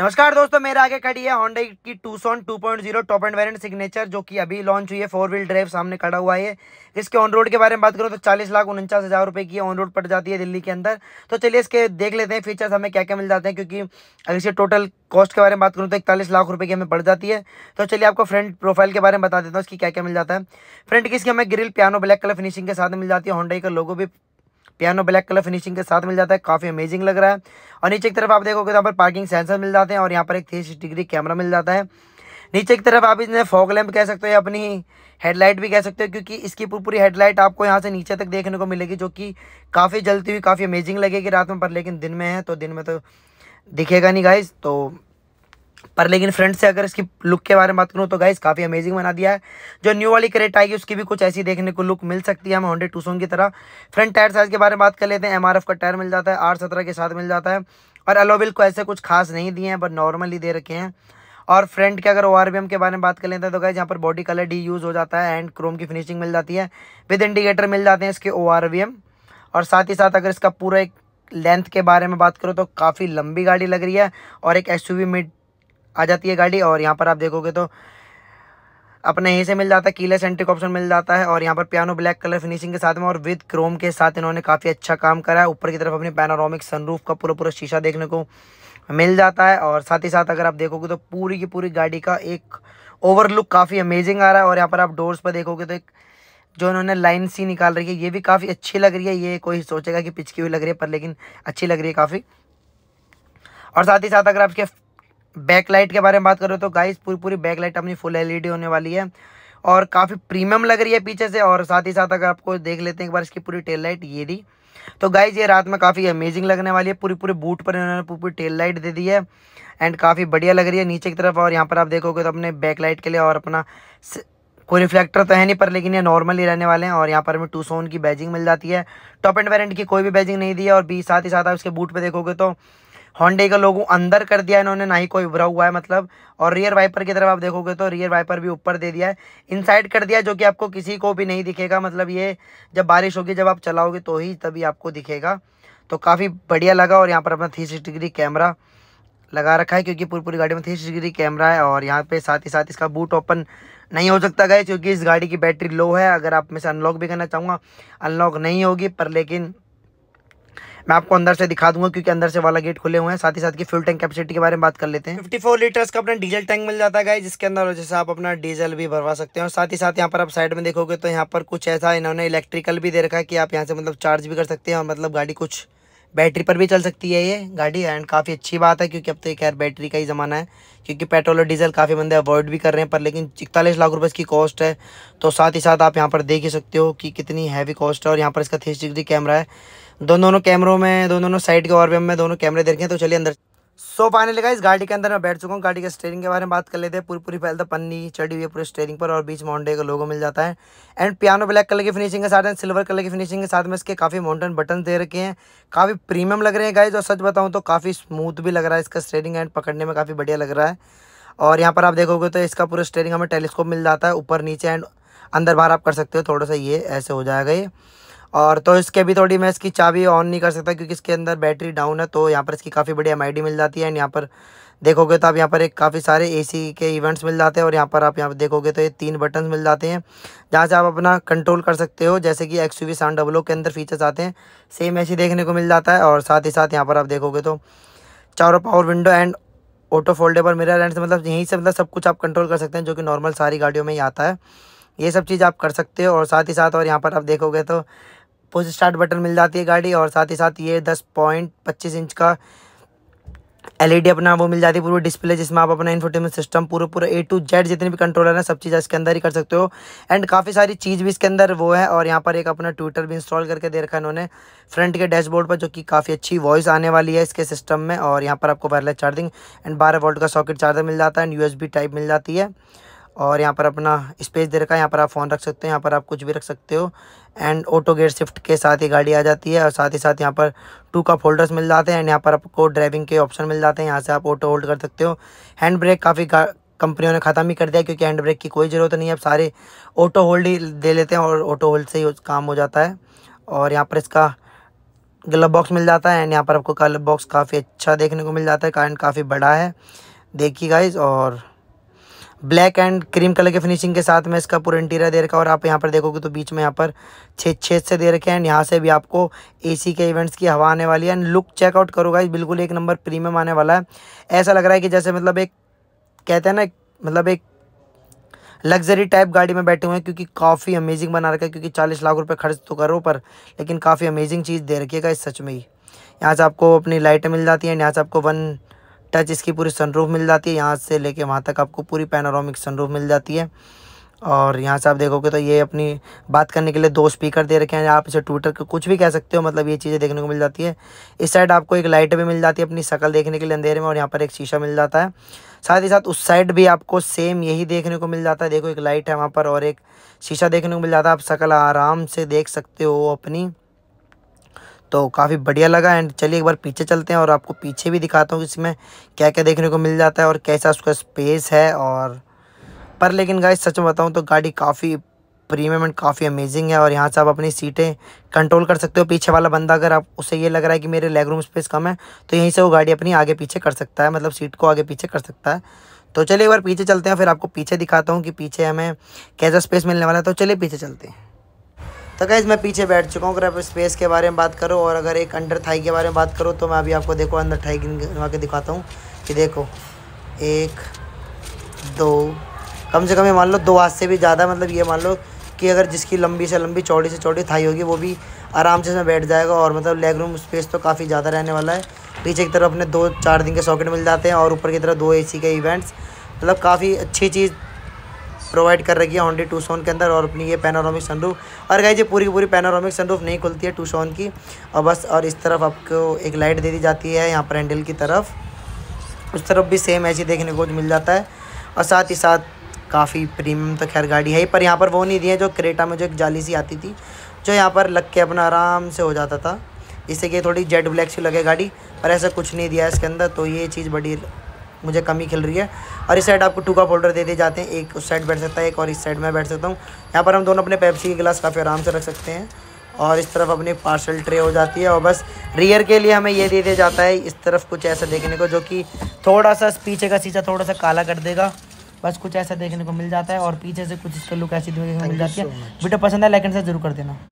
नमस्कार दोस्तों मेरे आगे खड़ी है होंडा की point 2.0 top end variant signature जो कि अभी लॉन्च हुई है फोर व्हील ड्राइव सामने खड़ा हुआ है इसके ऑन रोड के बारे में बात करूं तो चालीस लाख उनचास हज़ार रुपये की ऑन रोड पड़ जाती है दिल्ली के अंदर तो चलिए इसके देख लेते हैं फीचर्स हमें क्या क्या मिल जाते हैं क्योंकि अगर इसे टोटल कॉस्ट के बारे में बात करूँ तो इकतालीस लाख रुपये की हमें पड़ जाती है तो चलिए आपको फ्रंट प्रोफाइल के बारे में बता देता हूँ इसकी क्या क्या मिल जाता है फ्रंट की इसकी हमें grille piano black colour finishing के साथ मिल जाती है होंडा का लोगो भी पियानो ब्लैक कलर फिनिशिंग के साथ मिल जाता है काफ़ी अमेजिंग लग रहा है और नीचे की तरफ आप देखोगे तो यहाँ पर पार्किंग सेंसर मिल जाते हैं और यहाँ पर एक थ्री डिग्री कैमरा मिल जाता है नीचे की तरफ आप इसमें फॉग लैम्प कह सकते हो या अपनी हेडलाइट भी कह सकते हो क्योंकि इसकी पूरी हेडलाइट आपको यहाँ से नीचे तक देखने को मिलेगी जो कि काफ़ी जलती हुई काफ़ी अमेजिंग लगेगी रात में पर लेकिन दिन में है तो दिन में तो दिखेगा नहीं गाइज तो पर लेकिन फ्रंट से अगर इसकी लुक के बारे में बात करूँ तो गाइस काफ़ी अमेजिंग बना दिया है जो न्यू वाली करेट आएगी उसकी भी कुछ ऐसी देखने को लुक मिल सकती है हम हंड्रेड टू की तरह फ्रंट टायर साइज़ के बारे में बात कर लेते हैं एम का टायर मिल जाता है आर के साथ मिल जाता है और एलोविल को ऐसे कुछ खास नहीं दिए हैं बट नॉर्मली दे रखे हैं और फ्रंट के अगर ओ के बारे में बात कर लेते हैं तो गाइज यहाँ पर बॉडी कलर डी यूज़ हो जाता है एंड क्रोम की फिनिशिंग मिल जाती है विद इंडिकेटर मिल जाते हैं इसके ओ और साथ ही साथ अगर इसका पूरा एक लेंथ के बारे में बात करो तो काफ़ी लंबी गाड़ी लग रही है और एक एस मिड आ जाती है गाड़ी और यहाँ पर आप देखोगे तो अपने यहीं से मिल जाता है कीले सेंट्रिक ऑप्शन मिल जाता है और यहाँ पर पियानो ब्लैक कलर फिनिशिंग के साथ में और विद क्रोम के साथ इन्होंने काफ़ी अच्छा काम करा है ऊपर की तरफ अपनी पैनारोमिक सनरूफ का पूरा पूरा शीशा देखने को मिल जाता है और साथ ही साथ अगर आप देखोगे तो पूरी की पूरी गाड़ी का एक ओवरलुक काफ़ी अमेजिंग आ रहा है और यहाँ पर आप डोर्स पर देखोगे तो एक जो इन्होंने लाइन सी निकाल रही है ये भी काफ़ी अच्छी लग रही है ये कोई सोचेगा कि पिचकी हुई लग रही है पर लेकिन अच्छी लग रही है काफ़ी और साथ ही साथ अगर आपके बैकलाइट के बारे में बात करो तो गाइस पूरी पूरी बैकलाइट अपनी फुल एलईडी e होने वाली है और काफ़ी प्रीमियम लग रही है पीछे से और साथ ही साथ अगर आपको देख लेते हैं एक बार इसकी पूरी टेल लाइट ये दी तो गाइज ये रात में काफ़ी अमेजिंग लगने वाली है पूरी पूरी बूट पर इन्होंने पूरी पूरी टेल लाइट दे दी है एंड काफ़ी बढ़िया लग रही है नीचे की तरफ और यहाँ पर आप देखोगे तो अपने बैक लाइट के लिए और अपना कोई रिफ्लेक्टर तो है नहीं पर लेकिन ये नॉर्मली रहने वाले हैं और यहाँ पर हमें टू सोन की बैजिंग मिल जाती है टॉप एंड वेरेंट की कोई भी बैजिंग नहीं दी है और भी साथ ही साथ आप इसके बूट पर देखोगे तो हॉन्डे का लोगों अंदर कर दिया इन्होंने ना ही कोई उभरा हुआ है मतलब और रियर वाइपर की तरफ आप देखोगे तो रियर वाइपर भी ऊपर दे दिया है इनसाइड कर दिया जो कि आपको किसी को भी नहीं दिखेगा मतलब ये जब बारिश होगी जब आप चलाओगे तो ही तभी आपको दिखेगा तो काफ़ी बढ़िया लगा और यहाँ पर अपना थ्री डिग्री कैमरा लगा रखा है क्योंकि पूरी पूरी गाड़ी में थ्री डिग्री कैमरा है और यहाँ पर साथ ही साथ इसका बूट ओपन नहीं हो सकता गए क्योंकि इस गाड़ी की बैटरी लो है अगर आप में से अनलॉक भी करना चाहूँगा अनलॉक नहीं होगी पर लेकिन मैं आपको अंदर से दिखा दूंगा क्योंकि अंदर से वाला गेट खुले हुए हैं साथ ही साथ की फ्यूल टैंक कैपेसिटी के बारे में बात कर लेते हैं फिफ्टी फोर लीटर्स का अपना डीजल टैंक मिल जाता है जिसके अंदर वजह से आप अपना डीजल भी भरवा सकते हैं और साथ ही साथ यहाँ पर आप साइड में देखोगे तो यहाँ पर कुछ ऐसा इन्होंने इलेक्ट्रिकल भी दे रखा है कि आप यहाँ से मतलब चार्ज भी कर सकते हैं और मतलब गाड़ी कुछ बैटरी पर भी चल सकती है ये गाड़ी एंड काफ़ी अच्छी बात है क्योंकि अब तो खैर बैटरी का ही ज़माना है क्योंकि पेट्रोल और डीजल काफ़ी बंदे अवॉइड भी कर रहे हैं पर लेकिन इकतालीस लाख रुपए इसकी कॉस्ट है तो साथ ही साथ आप यहाँ पर देख ही सकते हो कि कितनी हैवी कॉस्ट है और यहाँ पर इसका थ्री कैमरा है दोनों दोनों कैमरों में दोनों दोनों साइड के और में दोनों कैमरे देखें तो चलिए अंदर सो फाइनली गाइस गाड़ी के अंदर मैं बैठ चुका हूँ गाड़ी के स्टेयरिंग के बारे में बात कर लेते हैं पूरी पूरी फैलता तो पन्नी चढ़ी हुई है पूरे स्टेयरिंग पर और बीच माउंडे का लोगो मिल जाता है एंड पियानो ब्लैक कलर की फिनिशिंग के साथ एंड सिल्वर कलर की फिनिशिंग के साथ में इसके काफ़ी माउंटेन बटन दे रखे हैं काफ़ी प्रीमियम लग रहे हैं गाइज और सच बताऊँ तो काफ़ी स्मूथ भी लग रहा है इसका स्टेयरिंग एंड पकड़ने में काफ़ी बढ़िया लग रहा है और यहाँ पर आप देखोगे तो इसका पूरा स्टेयरिंग हमें टेलीस्कोप मिल जाता है ऊपर नीचे एंड अंदर बाहर आप कर सकते हो थोड़ा सा ये ऐसे हो जाएगा ये और तो इसके भी थोड़ी मैं इसकी चाबी ऑन नहीं कर सकता क्योंकि इसके अंदर बैटरी डाउन है तो यहाँ पर इसकी काफ़ी बड़ी एम मिल जाती है एंड यहाँ पर देखोगे तो आप यहाँ पर एक काफ़ी सारे एसी के इवेंट्स मिल जाते हैं और यहाँ पर आप यहाँ पर देखोगे तो ये तीन बटन मिल जाते हैं जहाँ से आप अपना कंट्रोल कर सकते हो जैसे कि एक्स यू साउंड डबलो के अंदर फीचर्स आते हैं सेम ऐसी देखने को मिल जाता है और साथ ही साथ यहाँ पर आप देखोगे तो चारों power window and auto foldable mirror and मतलब यहीं से मतलब सब कुछ आप कंट्रोल कर सकते हैं जो कि नॉर्मल सारी गाड़ियों में ही आता है ये सब चीज़ आप कर सकते हो और साथ ही साथ और यहाँ पर आप देखोगे तो पुश स्टार्ट बटन मिल जाती है गाड़ी और साथ ही साथ ये दस पॉइंट पच्चीस इंच का एलईडी e अपना वो मिल जाती है पूरी डिस्प्ले जिसमें आप अपना इन्फोटेनमेंट सिस्टम पूरे पूरे ए टू जेड जितने भी कंट्रोलर हैं सब चीज़ इसके अंदर ही कर सकते हो एंड काफ़ी सारी चीज़ भी इसके अंदर वो है और यहाँ पर एक अपना ट्विटर भी इंस्टॉल करके दे रखा है इन्होंने फ्रंट के डैशबोर्ड पर जो कि काफ़ी अच्छी वॉइस आने वाली है इसके सिस्टम में और यहाँ पर आपको वायरलेस चार्जिंग एंड बारह वोल्ट का सॉकेट चार्जर मिल जाता है एंड यू टाइप मिल जाती है और यहाँ पर अपना स्पेस दे रखा है यहाँ पर आप फ़ोन रख सकते हो यहाँ पर आप कुछ भी रख सकते हो एंड ऑटो गेट शिफ्ट के साथ ही गाड़ी आ जाती है और साथ ही साथ यहाँ पर टू का फोल्डर्स मिल जाते हैं एंड यहाँ पर आपको ड्राइविंग के ऑप्शन मिल जाते हैं यहाँ से आप ऑटो होल्ड कर सकते हो हैंड ब्रेक काफ़ी कंपनियों ने ख़त्म ही कर दिया क्योंकि हैंड ब्रेक की कोई ज़रूरत नहीं है अब सारे ऑटो होल्ड ही दे लेते हैं और ऑटो होल्ड से ही काम हो जाता है और यहाँ पर इसका ग्लब बॉक्स मिल जाता है एंड यहाँ पर आपको ग्लब बॉक्स काफ़ी अच्छा देखने को मिल जाता है कारण काफ़ी बड़ा है देखिए गाइज और ब्लैक एंड क्रीम कलर के फिनिशिंग के साथ में इसका पूरा इंटीरियर दे रखा है और आप यहाँ पर देखोगे तो बीच में यहाँ पर छेद छेद से दे रखे हैं एंड यहाँ से भी आपको एसी के इवेंट्स की हवा आने वाली है एंड लुक चेकआउट करोगा बिल्कुल एक नंबर प्रीमियम आने वाला है ऐसा लग रहा है कि जैसे मतलब एक कहते हैं ना मतलब एक लग्जरी टाइप गाड़ी में बैठे हुए हैं क्योंकि काफ़ी अमेजिंग बना रखा है क्योंकि चालीस लाख रुपये खर्च तो करो पर लेकिन काफ़ी अमेजिंग चीज़ दे रखिएगा इस सच में ही यहाँ से आपको अपनी लाइटें मिल जाती हैं यहाँ से आपको वन टच इसकी पूरी सनरूफ मिल जाती है यहाँ से लेके वहाँ तक आपको पूरी पैनोरामिक सनरूफ मिल जाती है और यहाँ से आप देखोगे तो ये अपनी बात करने के लिए दो स्पीकर दे रखे हैं आप इसे ट्विटर के कुछ भी कह सकते हो मतलब ये चीज़ें देखने को मिल जाती है इस साइड आपको एक लाइट भी मिल जाती है अपनी शक्ल देखने के लिए अंधेरे में और यहाँ पर एक शीशा मिल जाता है साथ ही साथ उस साइड भी आपको सेम यही देखने को मिल जाता है देखो एक लाइट है वहाँ पर और एक शीशा देखने को मिल जाता है आप शक्ल आराम से देख सकते हो अपनी तो काफ़ी बढ़िया लगा एंड चलिए एक बार पीछे चलते हैं और आपको पीछे भी दिखाता हूँ इसमें क्या क्या देखने को मिल जाता है और कैसा उसका स्पेस है और पर लेकिन गाइस सच में बताऊँ तो गाड़ी काफ़ी प्रीमियम एंड काफ़ी अमेजिंग है और यहाँ से आप अपनी सीटें कंट्रोल कर सकते हो पीछे वाला बंदा अगर आप उसे ये लग रहा है कि मेरे लेग रूम स्पेस कम है तो यहीं से वो गाड़ी अपनी आगे पीछे कर सकता है मतलब सीट को आगे पीछे कर सकता है तो चलिए एक बार पीछे चलते हैं फिर आपको पीछे दिखाता हूँ कि पीछे हमें कैसा स्पेस मिलने वाला है तो चलिए पीछे चलते हैं तो गाइज़ मैं पीछे बैठ चुका हूँ अगर आप स्पेस के बारे में बात करो और अगर एक अंडर थाई के बारे में बात करो तो मैं अभी आपको देखो अंदर थाई गिनवा के दिखाता हूँ कि देखो एक दो कम से कम ये मान लो दो हाथ से भी ज़्यादा मतलब ये मान लो कि अगर जिसकी लंबी से लंबी चौड़ी से चौड़ी थाई होगी वो भी आराम से इसमें बैठ जाएगा और मतलब लेग रूम स्पेस तो काफ़ी ज़्यादा रहने वाला है पीछे की तरफ अपने दो चार दिन के सॉकेट मिल जाते हैं और ऊपर की तरफ दो एसी के इवेंट्स मतलब काफ़ी अच्छी चीज़ प्रोवाइड कर रखी है ऑनली टू सोन के अंदर और अपनी ये पैनोरामिक सनरूफ और गाइज ये पूरी पूरी पैनोरामिक सनरूफ नहीं खुलती है टू सोन की और बस और इस तरफ आपको एक लाइट दे दी जाती है यहाँ पर हैंडल की तरफ उस तरफ भी सेम ऐसी देखने को मिल जाता है और साथ ही साथ काफ़ी प्रीमियम तो खैर गाड़ी है पर यहाँ पर वो नहीं दी है जो क्रेटा में जो एक जाली सी आती थी जो यहाँ पर लग के अपना आराम से हो जाता था जिससे कि थोड़ी जेड ब्लैक सी लगे गाड़ी पर ऐसा कुछ नहीं दिया इसके अंदर तो ये चीज़ बड़ी मुझे कमी खिल रही है और इस साइड आपको टू का फोल्डर दे दिए जाते हैं एक उस साइड बैठ सकता है एक और इस साइड में बैठ सकता हूँ यहाँ पर हम दोनों अपने पेप्सी की गिलास काफ़ी आराम से रख सकते हैं और इस तरफ अपनी पार्सल ट्रे हो जाती है और बस रियर के लिए हमें ये दे दिया जाता है इस तरफ कुछ ऐसा देखने को जो कि थोड़ा सा पीछे का शीशा थोड़ा सा काला कर देगा बस कुछ ऐसा देखने को मिल जाता है और पीछे से कुछ इसका लुक ऐसी मिल जाती है वीडियो पसंद है लेकिन से जरूर कर देना